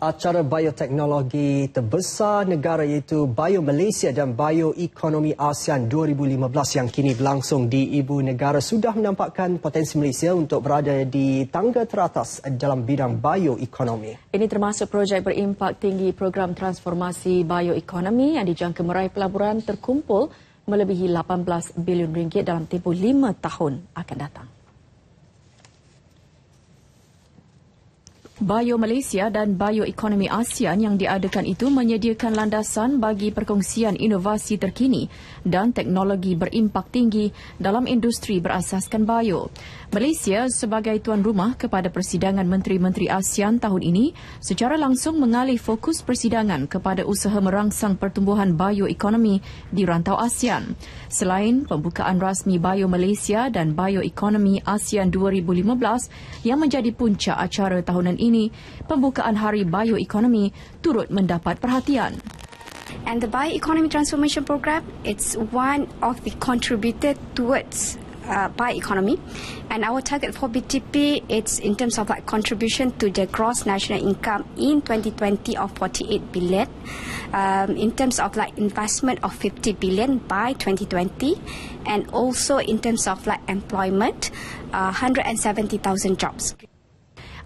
acara bioteknologi terbesar negara iaitu Bio Malaysia dan Bio Ekonomi ASEAN 2015 yang kini berlangsung di ibu negara sudah menampakkan potensi Malaysia untuk berada di tangga teratas dalam bidang bio ekonomi. Ini termasuk projek berimpak tinggi program transformasi bio ekonomi yang dijangka meraih pelaburan terkumpul melebihi 18 bilion ringgit dalam tempoh 5 tahun akan datang. Bio Malaysia dan Bio Bioekonomi ASEAN yang diadakan itu menyediakan landasan bagi perkongsian inovasi terkini dan teknologi berimpak tinggi dalam industri berasaskan bio. Malaysia sebagai tuan rumah kepada persidangan menteri-menteri ASEAN tahun ini secara langsung mengalih fokus persidangan kepada usaha merangsang pertumbuhan bio ekonomi di rantau ASEAN. Selain pembukaan rasmi Bio Malaysia dan Bio Bioekonomi ASEAN 2015 yang menjadi puncak acara tahunan ini, ini, pembukaan Hari Bioekonomi turut mendapat perhatian. And the Bioeconomy Transformation Program, it's one of the contributed towards uh, bioeconomy. And our target for BTP, it's in terms of like contribution to the gross national income in 2020 of 48 billion. Um, in terms of like investment of 50 billion by 2020. And also in terms of like employment, uh, 170,000 jobs.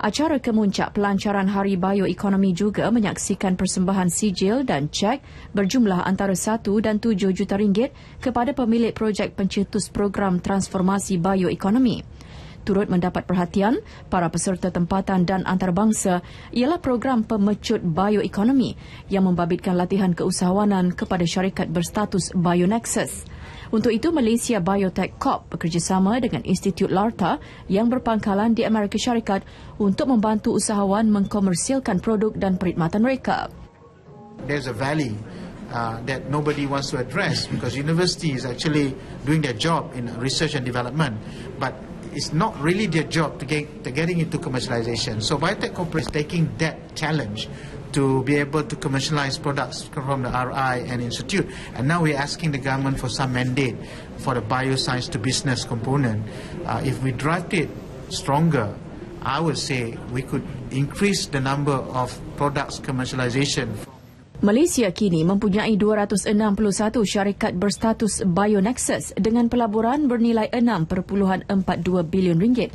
Acara kemuncak pelancaran Hari Bioekonomi juga menyaksikan persembahan sijil dan cek berjumlah antara 1 dan 7 juta ringgit kepada pemilik projek pencetus program transformasi bioekonomi turut mendapat perhatian para peserta tempatan dan antarabangsa ialah program pemecut bioekonomi yang membabitkan latihan keusahawanan kepada syarikat berstatus BioNexus. Untuk itu, Malaysia Biotech Corp bekerjasama dengan Institut LARTA yang berpangkalan di Amerika Syarikat untuk membantu usahawan mengkomersilkan produk dan perkhidmatan mereka. There's a valley Uh, that nobody wants to address because university is actually doing their job in research and development. But it's not really their job to get to getting into commercialization. So biotech corporates taking that challenge to be able to commercialize products from the RI and Institute. And now we're asking the government for some mandate for the bioscience to business component. Uh, if we drive it stronger, I would say we could increase the number of products commercialization. Malaysia kini mempunyai 261 syarikat berstatus BioNexus dengan pelaburan bernilai 6.42 bilion ringgit.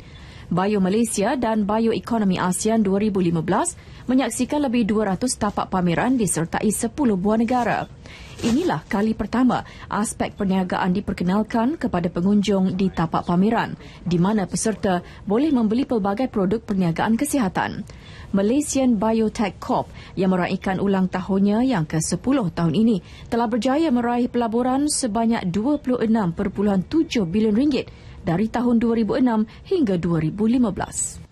Bio Malaysia dan Bio Ekonomi ASEAN 2015 menyaksikan lebih 200 tapak pameran disertai 10 buah negara. Inilah kali pertama aspek perniagaan diperkenalkan kepada pengunjung di tapak pameran di mana peserta boleh membeli pelbagai produk perniagaan kesihatan. Malaysian Biotech Corp yang meraihkan ulang tahunnya yang ke-10 tahun ini telah berjaya meraih pelaburan sebanyak 26.7 bilion ringgit dari tahun 2006 hingga 2015.